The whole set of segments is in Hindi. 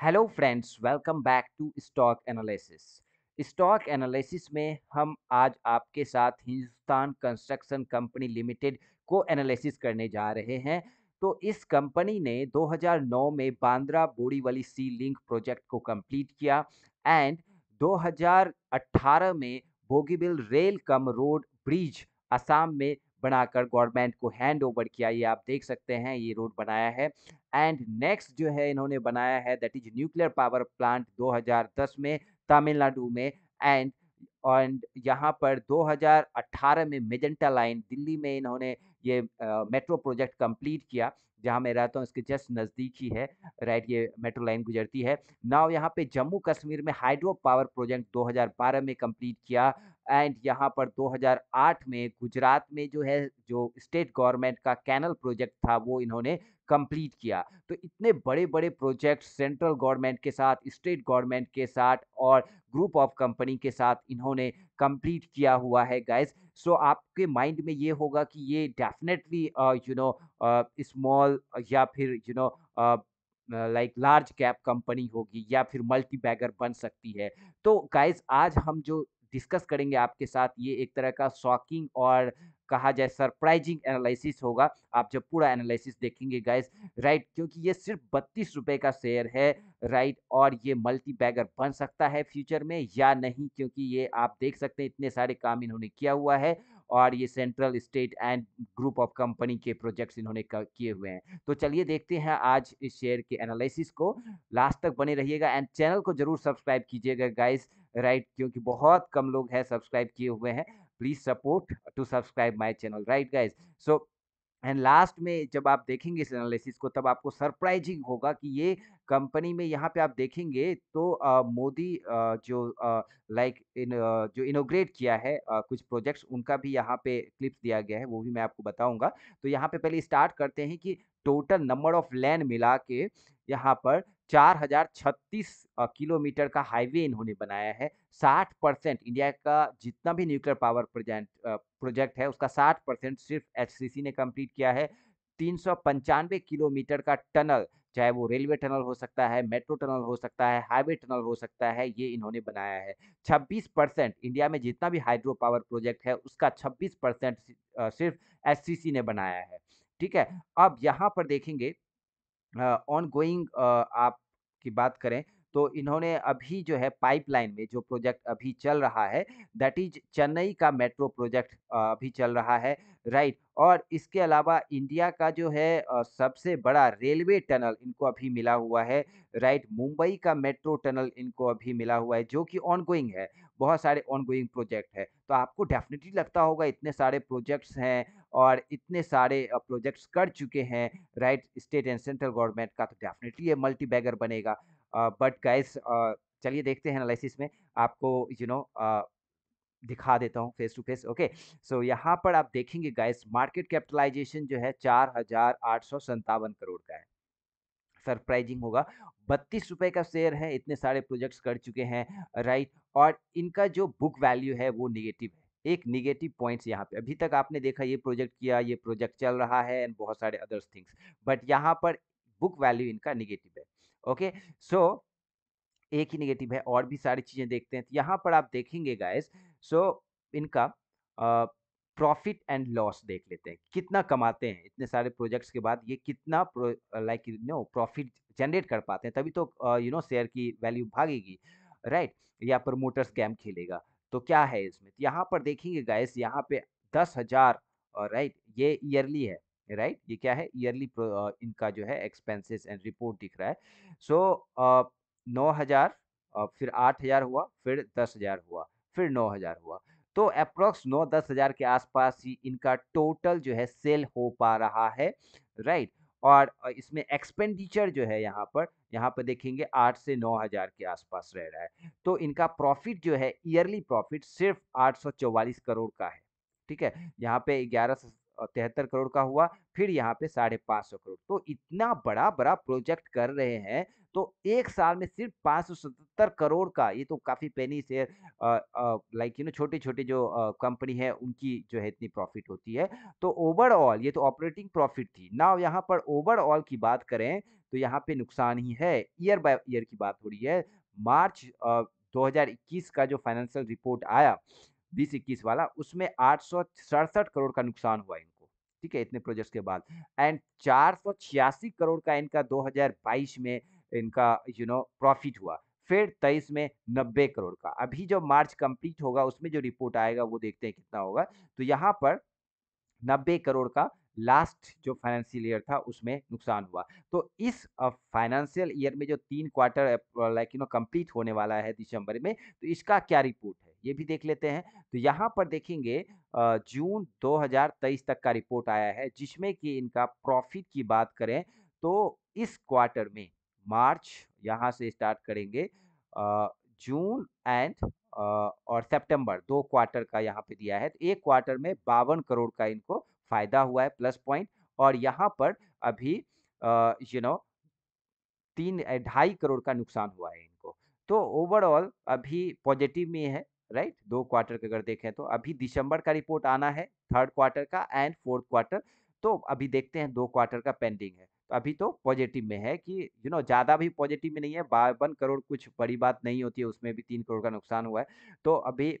Hello friends welcome back to stock analysis stock analysis में हम आज आपके साथ हिंदुस्तान कंस्ट्रक्शन कंपनी लिमिटेड को एनालिसिस करने जा रहे हैं तो इस कंपनी ने 2009 में Bandra Borivali sea link project को कंप्लीट किया एंड 2018 में Bogibeel rail cum road bridge Assam में बनाकर गवर्नमेंट को हैंड ओवर किया ये आप देख सकते हैं ये रोड बनाया है एंड नेक्स्ट जो है इन्होंने बनाया है that is nuclear power plant 2010 में तमिलनाडु में एंड एंड यहाँ पर 2018 में मेजेंटा लाइन दिल्ली में इन्होंने ये मेट्रो प्रोजेक्ट कंप्लीट किया जहाँ मैं रहता हूँ तो इसके जस्ट नज़दीक ही है राइट ये मेट्रो लाइन गुजरती है नाव यहाँ पे जम्मू कश्मीर में हाइड्रो पावर प्रोजेक्ट 2012 में कंप्लीट किया एंड यहाँ पर 2008 में गुजरात में जो है जो स्टेट गवर्नमेंट का कैनल प्रोजेक्ट था वो इन्होंने कंप्लीट किया तो इतने बड़े बड़े प्रोजेक्ट सेंट्रल गवर्नमेंट के साथ स्टेट गवर्नमेंट के साथ और ग्रुप ऑफ कंपनी के साथ इन्होंने कंप्लीट किया हुआ है गाइज सो so, आपके माइंड में ये होगा कि ये डेफिनेटली यू नो स्मॉल या फिर you know like large cap company होगी या फिर मल्टी बैगर बन सकती है तो गाइज आज हम जो डिस्कस करेंगे आपके साथ ये एक तरह का शॉकिंग और कहा जाए सरप्राइजिंग एनालिसिस होगा आप जब पूरा एनालिसिस देखेंगे गाइस राइट क्योंकि ये सिर्फ बत्तीस रुपए का शेयर है राइट और ये मल्टी बैगर बन सकता है फ्यूचर में या नहीं क्योंकि ये आप देख सकते हैं इतने सारे काम इन्होंने किया हुआ है और ये central state and group of company के प्रोजेक्ट्स इन्होंने किए हुए हैं तो चलिए देखते हैं आज इस शेयर के एनालिसिस को लास्ट तक बने रहिएगा एंड चैनल को जरूर सब्सक्राइब कीजिएगा गाइस राइट क्योंकि बहुत कम लोग हैं सब्सक्राइब किए हुए हैं please support to subscribe my channel right guys so and last में जब आप देखेंगे इस एनालिसिस को तब आपको सरप्राइजिंग होगा कि ये कंपनी में यहाँ पे आप देखेंगे तो मोदी जो लाइक इन जो इनोग्रेट किया है आ, कुछ प्रोजेक्ट्स उनका भी यहाँ पे क्लिप्स दिया गया है वो भी मैं आपको बताऊंगा तो यहाँ पे पहले स्टार्ट करते हैं कि टोटल नंबर ऑफ लैंड मिला के यहाँ पर चार हज़ार छत्तीस किलोमीटर का हाईवे इन्होंने बनाया है साठ परसेंट इंडिया का जितना भी न्यूक्लियर पावर प्रोजेक्ट प्रोजेक्ट है उसका साठ परसेंट सिर्फ एच ने कंप्लीट किया है तीन सौ पंचानवे किलोमीटर का टनल चाहे वो रेलवे टनल हो सकता है मेट्रो टनल हो सकता है हाईवे टनल हो सकता है ये इन्होंने बनाया है 26 परसेंट इंडिया में जितना भी हाइड्रो पावर प्रोजेक्ट है उसका 26 परसेंट सिर्फ एच ने बनाया है ठीक है अब यहाँ पर देखेंगे ऑन गोइंग आप की बात करें तो इन्होंने अभी जो है पाइपलाइन में जो प्रोजेक्ट अभी चल रहा है दैट इज चेन्नई का मेट्रो प्रोजेक्ट अभी चल रहा है राइट और इसके अलावा इंडिया का जो है सबसे बड़ा रेलवे टनल इनको अभी मिला हुआ है राइट मुंबई का मेट्रो टनल इनको अभी मिला हुआ है जो कि ऑनगोइंग है बहुत सारे ऑनगोइंग प्रोजेक्ट है तो आपको डेफिनेटली लगता होगा इतने सारे प्रोजेक्ट्स हैं और इतने सारे प्रोजेक्ट्स कर चुके हैं right state and central government का तो डेफिनेटली ये मल्टी बैगर बनेगा बट गाइस चलिए देखते हैं एनालिसिस में आपको यू you नो know, दिखा देता हूँ face to face okay so यहाँ पर आप देखेंगे गाइस मार्केट कैपिटलाइजेशन जो है चार हजार आठ सौ संतावन करोड़ का है सरप्राइजिंग होगा बत्तीस रुपए का शेयर है इतने सारे प्रोजेक्ट्स कर चुके हैं राइट और इनका जो बुक वैल्यू है वो निगेटिव है एक निगेटिव पॉइंट्स यहाँ पे अभी तक आपने देखा ये प्रोजेक्ट किया ये प्रोजेक्ट चल रहा है एंड बहुत सारे अदर्स थिंग्स बट यहाँ पर बुक वैल्यू इनका निगेटिव है ओके सो एक ही निगेटिव है और भी सारी चीज़ें देखते हैं तो यहाँ पर आप देखेंगे गाइस सो so, इनका प्रॉफिट एंड लॉस देख लेते हैं कितना कमाते हैं इतने सारे प्रोजेक्ट्स के बाद ये कितना like you know profit generate कर पाते हैं तभी तो यू नो शेयर की वैल्यू भागेगी राइट right? या प्रमोटर्स गेम खेलेगा तो क्या है इसमें तो यहाँ पर देखेंगे गाइस यहाँ पे दस हज़ार राइट ये ईयरली है राइट right? ये क्या है ईयरली इनका जो है एक्सपेंसेस एंड रिपोर्ट दिख रहा है सो so, नौ हज़ार फिर आठ हज़ार हुआ फिर दस हज़ार हुआ फिर नौ हज़ार हुआ तो अप्रॉक्स नौ दस हज़ार के आसपास ही इनका टोटल जो है सेल हो पा रहा है राइट right? और इसमें एक्सपेंडिचर जो है यहाँ पर यहाँ पर देखेंगे आठ से नौ हज़ार के आसपास रह रहा है तो इनका प्रॉफिट जो है ईयरली प्रॉफिट सिर्फ आठ सौ चौवालीस करोड़ का है ठीक है यहाँ पे ग्यारह तिहत्तर करोड़ का हुआ फिर यहाँ पे साढ़े पाँच सौ करोड़ तो इतना बड़ा बड़ा प्रोजेक्ट कर रहे हैं तो एक साल में सिर्फ पाँच सौ सतहत्तर करोड़ का ये तो काफ़ी पेनी से लाइक यू नो छोटी छोटी जो कंपनी है उनकी जो है इतनी प्रॉफिट होती है तो ओवरऑल ये तो ऑपरेटिंग प्रॉफिट थी ना यहाँ पर ओवरऑल की बात करें तो यहाँ पे नुकसान ही है ईयर बाय ईयर की बात हो रही है मार्च हजार इक्कीस का जो फाइनेंशियल रिपोर्ट आया बीस इक्कीस वाला उसमें आठ सौ सड़सठ करोड़ का नुकसान हुआ इनको ठीक है इतने प्रोजेक्ट्स के बाद एंड चार सौ छियासी करोड़ का इनका 2022 में इनका यू नो प्रॉफिट हुआ फिर तेईस में नब्बे करोड़ का अभी जो मार्च कंप्लीट होगा उसमें जो रिपोर्ट आएगा वो देखते हैं कितना होगा तो यहाँ पर नब्बे करोड़ का लास्ट जो फाइनेंशियल ईयर था उसमें नुकसान हुआ तो इस फाइनेंशियल ईयर में जो तीन quarter like you know complete होने वाला है दिसंबर में तो इसका क्या रिपोर्ट ये भी देख लेते हैं तो यहाँ पर देखेंगे जून 2023 तक का रिपोर्ट आया है जिसमें कि इनका प्रॉफिट की बात करें तो इस क्वार्टर में मार्च यहाँ से स्टार्ट करेंगे जून एंड और सितंबर दो क्वार्टर का यहाँ पे दिया है तो एक क्वार्टर में बावन करोड़ का इनको फायदा हुआ है प्लस पॉइंट और यहाँ पर अभी यू नो तीन ढाई करोड़ का नुकसान हुआ है इनको तो ओवरऑल अभी पॉजिटिव में है राइट दो क्वार्टर का अगर देखें तो अभी दिसंबर का रिपोर्ट आना है थर्ड क्वार्टर का एंड फोर्थ क्वार्टर तो अभी देखते हैं दो क्वार्टर का पेंडिंग है तो अभी तो पॉजिटिव में है कि यू नो ज़्यादा भी पॉजिटिव में नहीं है बावन करोड़ कुछ बड़ी बात नहीं होती है उसमें भी तीन करोड़ का नुकसान हुआ है तो अभी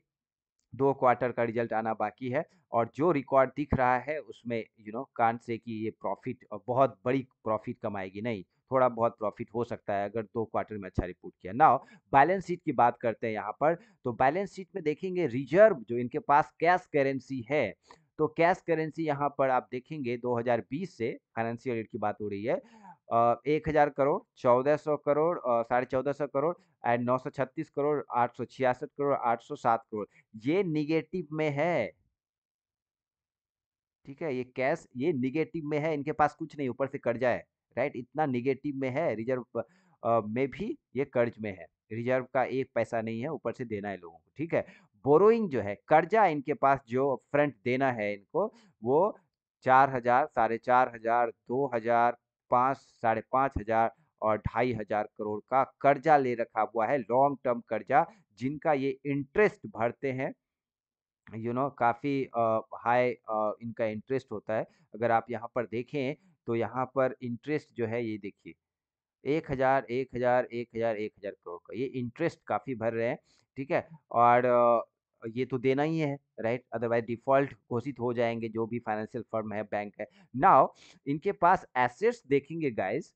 दो क्वार्टर का रिजल्ट आना बाकी है और जो रिकॉर्ड दिख रहा है उसमें यू नो कान से कि ये प्रॉफिट बहुत बड़ी प्रॉफिट कमाएगी नहीं थोड़ा बहुत प्रॉफिट हो सकता है अगर दो क्वार्टर में अच्छा रिपोर्ट किया ना बैलेंस शीट की बात करते हैं यहाँ पर तो बैलेंस शीट में देखेंगे रिजर्व जो इनके पास कैश करेंसी है तो कैश करेंसी यहाँ पर आप देखेंगे 2020 से फाइनेंशियल ईयर की बात हो रही है एक हज़ार करोड़ चौदह सौ करोड़ साढ़े चौदह सौ करोड़ एंड नौ सौ छत्तीस करोड़ आठ सौ छियासठ करोड़ आठ सौ सात करोड़ ये निगेटिव में है ठीक है ये कैश ये निगेटिव में है इनके पास कुछ नहीं ऊपर से कर्जा है राइट इतना निगेटिव में है रिजर्व में भी ये कर्ज में है रिजर्व का एक पैसा नहीं है ऊपर से देना है लोगों को ठीक है बोरोइंग जो है कर्जा इनके पास जो फ्रंट देना है इनको वो चार हजार साढ़े चार हजार दो हजार पाँच साढ़े पाँच हजार और ढाई हजार करोड़ का कर्जा ले रखा हुआ है लॉन्ग टर्म कर्जा जिनका ये इंटरेस्ट भरते हैं यू you नो know, काफ़ी हाई इनका इंटरेस्ट होता है अगर आप यहाँ पर देखें तो यहाँ पर इंटरेस्ट जो है ये देखिए एक हज़ार एक हज़ार एक हज़ार एक हज़ार करोड़ का ये इंटरेस्ट काफ़ी भर रहे हैं ठीक है और ये तो देना ही है राइट अदरवाइज डिफॉल्ट घोषित हो जाएंगे जो भी फाइनेंशियल फर्म है बैंक है नाउ इनके पास एसेट्स देखेंगे गाइस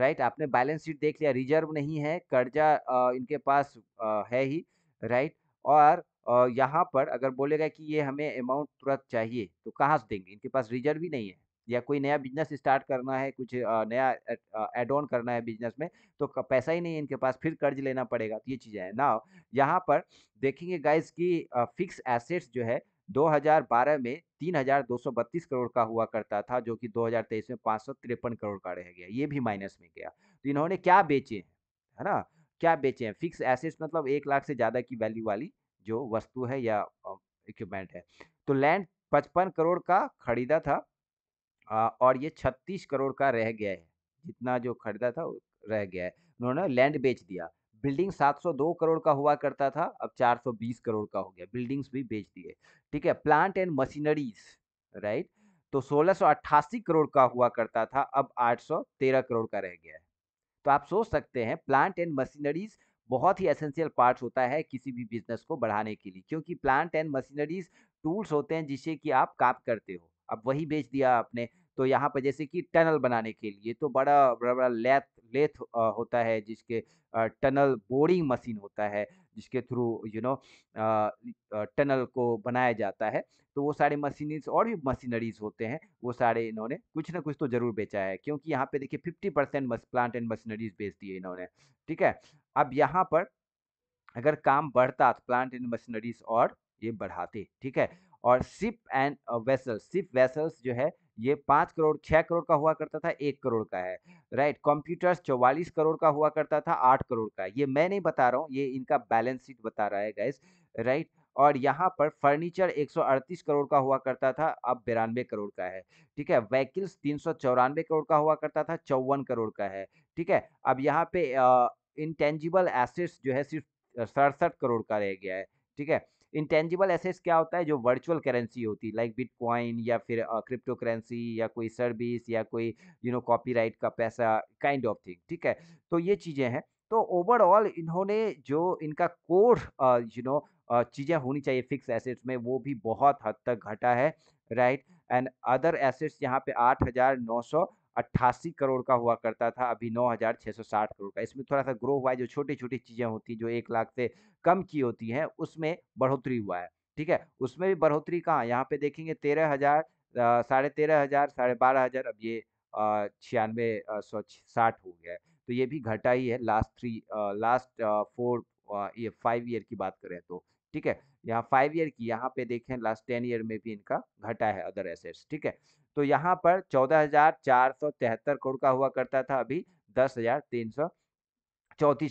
राइट आपने बैलेंस शीट देख लिया रिजर्व नहीं है कर्जा इनके पास है ही राइट और यहाँ पर अगर बोलेगा कि ये हमें अमाउंट तुरंत चाहिए तो कहाँ से देंगे इनके पास रिजर्व ही नहीं है या कोई नया बिजनेस स्टार्ट करना है कुछ नया एड ऑन करना है बिजनेस में तो पैसा ही नहीं इनके पास फिर कर्ज लेना पड़ेगा तो ये चीज़ें हैं ना यहाँ पर देखेंगे गाइज की फिक्स एसेट्स जो है 2012 में 3,232 करोड़ का हुआ करता था जो कि 2023 में पाँच करोड़ का रह गया ये भी माइनस में गया तो इन्होंने क्या बेचे हैं है ना क्या बेचे हैं फिक्स एसेट्स मतलब एक लाख से ज़्यादा की वैल्यू वाली जो वस्तु है या इक्विपमेंट है तो लैंड पचपन करोड़ का खरीदा था और ये 36 करोड़ का रह गया है, जितना जो खरीदा था रह गया है। उन्होंने लैंड बेच दिया। बिल्डिंग 702 करोड़ का हुआ करता था, अब 420 करोड़ का हो गया, बिल्डिंग्स भी बेच दिए। ठीक है? Plant and machineries right? तो अट्ठासी करोड़ का हुआ करता था, अब 813 करोड़ का रह गया है। तो आप सोच सकते हैं प्लांट एंड मशीनरीज़ बहुत ही एसेंशियल पार्ट होता है किसी भी बिज़नेस को बढ़ाने के लिए क्योंकि प्लांट एंड मशीनरीज़ टूल्स होते हैं जिसे कि आप काम करते हो। अब वही बेच दिया आपने। तो यहाँ पर जैसे कि टनल बनाने के लिए तो बड़ा बड़ा बड़ा लेथ लेथ होता है जिसके टनल बोरिंग मशीन होता है जिसके थ्रू यू नो टनल को बनाया जाता है तो वो सारे मशीनरीज और भी मशीनरीज होते हैं वो सारे इन्होंने कुछ ना कुछ तो ज़रूर बेचा है क्योंकि यहाँ पे देखिए fifty percent plant and machineries बेच दिए इन्होंने ठीक है अब यहाँ पर अगर काम बढ़ता तो प्लांट एंड मशीनरीज और ये बढ़ाते ठीक है और ship and vessels ship vessels जो है ये पाँच करोड़ छः करोड़ का हुआ करता था एक करोड़ का है राइट कंप्यूटर्स चौवालीस करोड़ का हुआ करता था आठ करोड़ का ये मैं नहीं बता रहा हूँ ये इनका बैलेंस शीट बता रहा है गैस राइट और यहाँ पर फर्नीचर 138 करोड़ का हुआ करता था अब बिरानवे करोड़ का है ठीक है वहीकिल्स तीन करोड़ का हुआ करता था चौवन करोड़ का है ठीक है अब यहाँ पे इंटेंजिबल एसेट्स जो है सिर्फ सड़सठ करोड़ का रह गया है ठीक है इंटेंजिबल एसेट्स क्या होता है जो वर्चुअल करेंसी होती है लाइक बिटकॉइन या फिर क्रिप्टो करेंसी या कोई सर्विस या कोई यू नो कॉपी का पैसा काइंड ऑफ थिंग ठीक है तो ये चीज़ें हैं तो ओवरऑल इन्होंने जो इनका कोर यू नो चीज़ें होनी चाहिए फिक्स एसेट्स में वो भी बहुत हद तक घटा है राइट एंड अदर एसेट्स यहाँ पे आठ हज़ार नौ सौ अट्ठासी करोड़ का हुआ करता था अभी 9,660 करोड़ का इसमें थोड़ा सा ग्रो हुआ है जो छोटी छोटी चीज़ें होती जो एक लाख से कम की होती हैं उसमें बढ़ोतरी हुआ है ठीक है उसमें भी बढ़ोतरी कहाँ यहाँ पे देखेंगे तेरह हज़ार साढ़े तेरह हज़ार साढ़े बारह हज़ार अब ये छियानवे सौ साठ हो गया है तो ये भी घटा ही है लास्ट थ्री लास्ट फोर ये फाइव ईयर की बात करें तो ठीक है यहाँ फाइव ईयर की यहाँ पे देखें लास्ट टेन ईयर में भी इनका घटा है अदर एसेट्स ठीक है तो यहाँ पर चौदह हजार चार सौ तिहत्तर करोड़ का हुआ करता था अभी दस हजार तीन सौ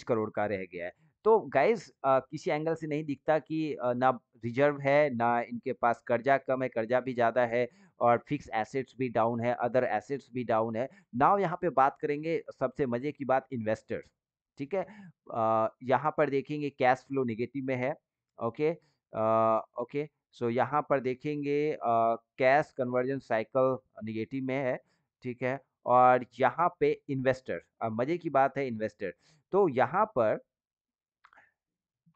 करोड़ का रह गया है तो गाइज किसी एंगल से नहीं दिखता कि आ, ना रिजर्व है ना इनके पास कर्जा कम है कर्जा भी ज़्यादा है और फिक्स एसेट्स भी डाउन है अदर एसेट्स भी डाउन है नाव यहाँ पे बात करेंगे सबसे मज़े की बात इन्वेस्टर्स ठीक है यहाँ पर देखेंगे कैश फ्लो निगेटिव में है okay ah, okay so so, यहाँ पर देखेंगे कैश कन्वर्जन साइकिल निगेटिव में है ठीक है और यहाँ पे इन्वेस्टर मज़े की बात है इन्वेस्टर तो यहाँ पर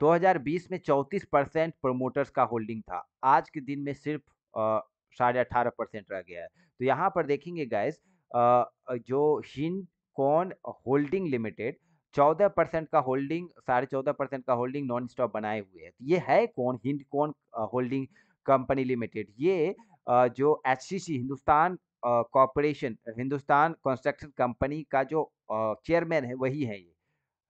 2020 में 34 परसेंट प्रोमोटर्स का होल्डिंग था आज के दिन में सिर्फ साढ़े अठारह परसेंट रह गया है तो यहाँ पर देखेंगे गाइस जो हिंद कौन होल्डिंग लिमिटेड चौदह परसेंट का होल्डिंग साढ़े चौदह परसेंट का होल्डिंग नॉन स्टॉप बनाए हुए है तो ये है कौन हिंड कौन होल्डिंग कंपनी लिमिटेड ये जो H Hindustan corporation Hindustan construction company का जो चेयरमैन है वही है ये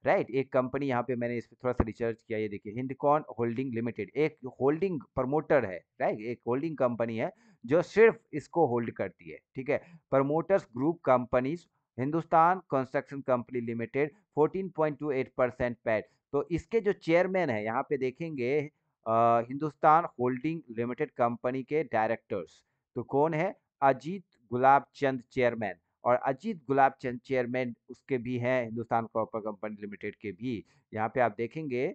राइट एक कंपनी यहाँ पे मैंने इस पर थोड़ा सा रिसर्च किया ये देखिए हिंदकॉन होल्डिंग लिमिटेड एक होल्डिंग प्रमोटर है राइट एक होल्डिंग कंपनी है जो सिर्फ इसको होल्ड करती है ठीक है promoters group companies Hindustan construction company limited 14.28 percent पैट तो इसके जो चेयरमैन है यहाँ पे देखेंगे ah, Hindustan holding limited company के डायरेक्टर्स तो कौन है अजीत गुलाब चंद चेयरमैन और अजीत गुलाब चंद चेयरमैन उसके भी हैं हिंदुस्तान कॉपर कंपनी लिमिटेड के भी यहाँ पे आप देखेंगे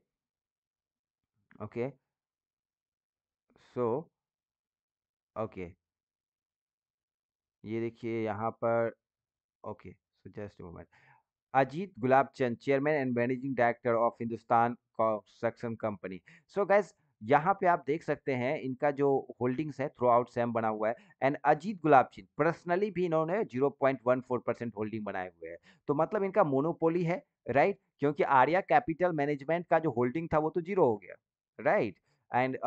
ओके सो ओके ये देखिए यहाँ पर okay so just a moment. Ajit Gulab Chand, Chairman and Managing Director of Hindustan Construction Company. So guys, यहाँ पे आप देख सकते हैं इनका जो होल्डिंग्स है थ्रू आउट सेम बना हुआ है एंड अजीत गुलाब चंद पर्सनली भी इन्होंने 0.14 परसेंट होल्डिंग बनाए हुए हैं तो मतलब इनका मोनोपोली है राइट right? क्योंकि आर्या कैपिटल मैनेजमेंट का जो होल्डिंग था वो तो जीरो हो गया राइट एंड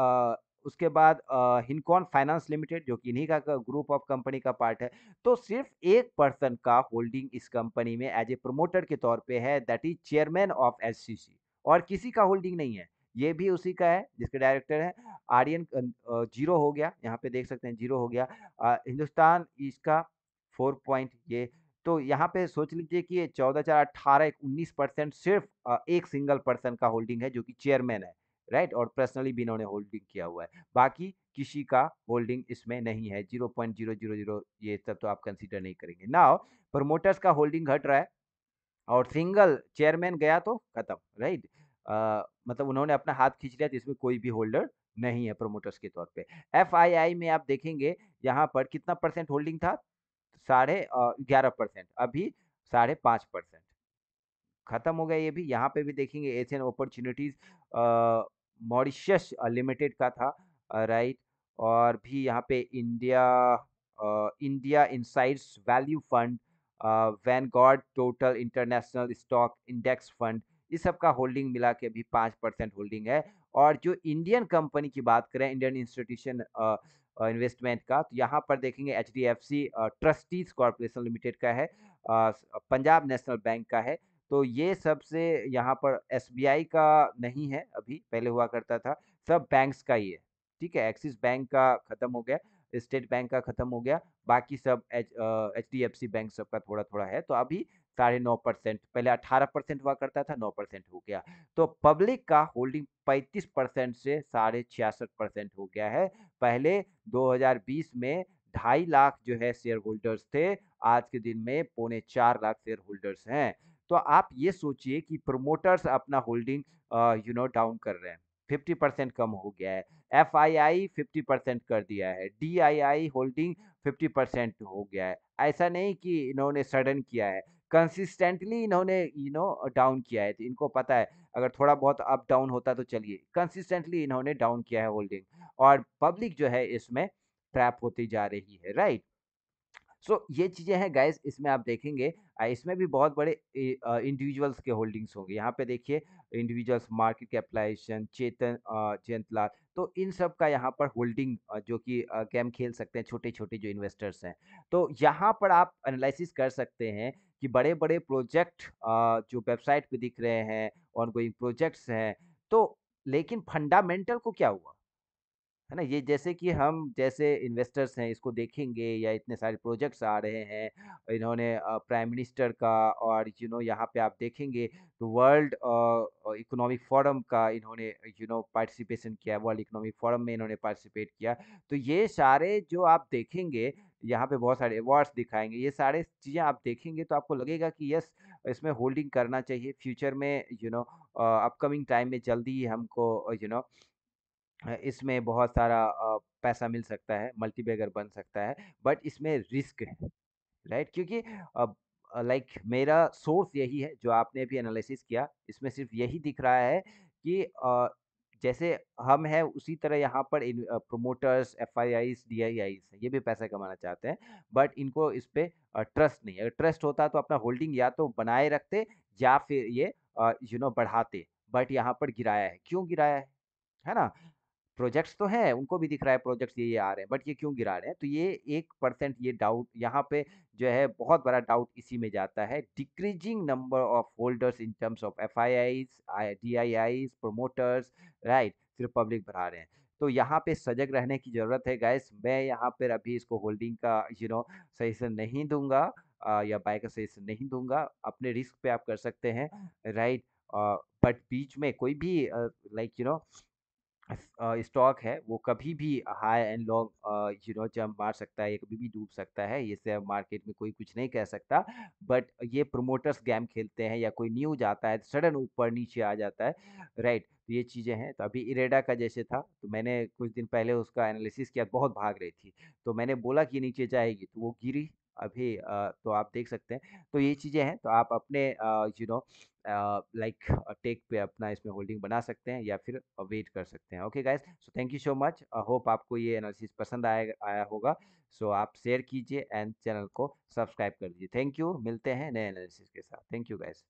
उसके बाद हिनकॉन फाइनेंस लिमिटेड जो कि इन्हीं का ग्रुप ऑफ कंपनी का पार्ट है तो सिर्फ एक पर्सन का होल्डिंग इस कंपनी में एज ए प्रोमोटर के तौर पे है that is chairman of S और किसी का होल्डिंग नहीं है ये भी उसी का है जिसके डायरेक्टर है आर्यन जीरो हो गया यहाँ पे देख सकते हैं जीरो हो गया हिंदुस्तान इसका फोर पॉइंट ये तो यहाँ पे सोच लीजिए कि चौदह चार अट्ठारह उन्नीस परसेंट सिर्फ एक सिंगल पर्सन का होल्डिंग है जो कि चेयरमैन है राइट और पर्सनली भी इन्होंने होल्डिंग किया हुआ है बाकी किसी का होल्डिंग इसमें नहीं है zero point zero zero zero ये सब तो आप कंसिडर नहीं करेंगे नाउ प्रमोटर्स का होल्डिंग घट रहा है और सिंगल चेयरमैन गया तो खत्म राइट मतलब उन्होंने अपना हाथ खींच लिया जिसमें कोई भी होल्डर नहीं है प्रोमोटर्स के तौर पे एफ में आप देखेंगे यहाँ पर कितना परसेंट होल्डिंग था साढ़े ग्यारह परसेंट अभी साढ़े पाँच परसेंट खत्म हो गया ये भी यहाँ पे भी देखेंगे एशियन अपॉर्चुनिटीज मॉरिशस लिमिटेड का था राइट और भी यहाँ पे India India insides value fund Vanguard total international stock index fund इस सब का होल्डिंग मिला के भी पाँच परसेंट होल्डिंग है और जो इंडियन कंपनी की बात करें इंडियन इंस्टीट्यूशन इन्वेस्टमेंट का तो यहाँ पर देखेंगे H D F C trustees corporation limited का है पंजाब नेशनल बैंक का है तो ये सबसे यहाँ पर एस का नहीं है अभी पहले हुआ करता था सब बैंक्स का ही है ठीक है एक्सिस बैंक का ख़त्म हो गया स्टेट बैंक का ख़त्म हो गया बाकी सब H D F C bank सबका थोड़ा थोड़ा है तो अभी साढ़े नौ परसेंट पहले अठारह परसेंट हुआ करता था नौ परसेंट हो गया तो पब्लिक का होल्डिंग पैंतीस परसेंट से साढ़े छियासठ परसेंट हो गया है पहले 2020 में ढाई लाख जो है शेयर होल्डर्स थे आज के दिन में पौने चार लाख शेयर होल्डर्स हैं तो आप ये सोचिए कि प्रोमोटर्स अपना होल्डिंग यू नो डाउन कर रहे हैं 50 परसेंट कम हो गया है F I I fifty percent कर दिया है D I I holding fifty percent हो गया है ऐसा नहीं कि इन्होंने सडन किया है कंसिस्टेंटली इन्होंने यू नो डाउन किया है तो इनको पता है अगर थोड़ा बहुत अप डाउन होता तो चलिए कंसिस्टेंटली इन्होंने डाउन किया है होल्डिंग और पब्लिक जो है इसमें ट्रैप होती जा रही है राइट सो ये चीज़ें हैं गाइस इसमें आप देखेंगे इसमें भी बहुत बड़े इंडिविजुअल्स के होल्डिंग्स होंगे यहाँ पे देखिए इंडिविजुअल्स मार्केट कैपिटलाइजेशन चेतन चेतलाल तो इन सब का यहाँ पर होल्डिंग जो कि गेम खेल सकते हैं छोटे छोटे जो इन्वेस्टर्स हैं तो यहाँ पर आप एनालिसिस कर सकते हैं कि बड़े बड़े प्रोजेक्ट जो वेबसाइट पर दिख रहे हैं ऑनगोइंग प्रोजेक्ट्स हैं तो लेकिन फंडामेंटल को क्या हुआ है ना ये जैसे कि हम जैसे इन्वेस्टर्स हैं इसको देखेंगे या इतने सारे प्रोजेक्ट्स आ रहे हैं इन्होंने प्राइम मिनिस्टर का और यू नो यहाँ पे आप देखेंगे तो वर्ल्ड इकोनॉमिक फोरम का इन्होंने यू नो पार्टिसिपेशन किया वर्ल्ड इकोनॉमिक फोरम में इन्होंने पार्टिसिपेट किया तो ये सारे जो आप देखेंगे यहाँ पे बहुत सारे अवार्ड्स दिखाएंगे ये सारे चीज़ें आप देखेंगे तो आपको लगेगा कि यस इसमें होल्डिंग करना चाहिए फ्यूचर में यू नो अपकमिंग टाइम में जल्दी ही हमको यू नो इसमें बहुत सारा पैसा मिल सकता है मल्टीबैगर बन सकता है बट इसमें रिस्क है राइट क्योंकि लाइक मेरा सोर्स यही है जो आपने भी एनालिसिस किया इसमें सिर्फ यही दिख रहा है कि जैसे हम हैं उसी तरह यहाँ पर promoters F I Is D I Is ये भी पैसा कमाना चाहते हैं बट इनको इस पर ट्रस्ट नहीं अगर ट्रस्ट होता तो अपना होल्डिंग या तो बनाए रखते या फिर ये यू नो बढ़ाते बट यहाँ पर गिराया है क्यों गिराया है है ना प्रोजेक्ट्स तो हैं उनको भी दिख रहा है प्रोजेक्ट्स ये ये आ रहे हैं बट ये क्यों गिरा रहे हैं तो ये एक परसेंट ये डाउट यहाँ पे जो है बहुत बड़ा डाउट इसी में जाता है decreasing number of holders in terms of F I Is D I Is promoters right सिर्फ पब्लिक बढ़ा रहे हैं तो यहाँ पे सजग रहने की ज़रूरत है गैस मैं यहाँ पर अभी इसको होल्डिंग का यू नो सही से नहीं दूंगा आ, या बाय का सही से नहीं दूंगा अपने रिस्क पे आप कर सकते हैं राइट बट बीच में कोई भी लाइक यू नो स्टॉक है वो कभी भी high and long you know jump मार सकता है या कभी भी डूब सकता है इससे मार्केट में कोई कुछ नहीं कह सकता बट ये प्रोमोटर्स गेम खेलते हैं या कोई न्यूज आता है तो सडन ऊपर नीचे आ जाता है राइट right, तो ये चीज़ें हैं तो अभी इरेडा का जैसे था तो मैंने कुछ दिन पहले उसका एनालिसिस किया बहुत भाग रही थी तो मैंने बोला कि नीचे जाएगी तो वो गिरी अभी आ, तो आप देख सकते हैं तो ये चीज़ें हैं तो आप अपने यू नो लाइक टेक पे अपना इसमें होल्डिंग बना सकते हैं या फिर वेट कर सकते हैं okay guys so thank you so much hope आपको ये एनालिसिस पसंद आया आया होगा सो so, आप शेयर कीजिए एंड चैनल को सब्सक्राइब कर दीजिए थैंक यू मिलते हैं नए एनालिसिस के साथ थैंक यू गाइज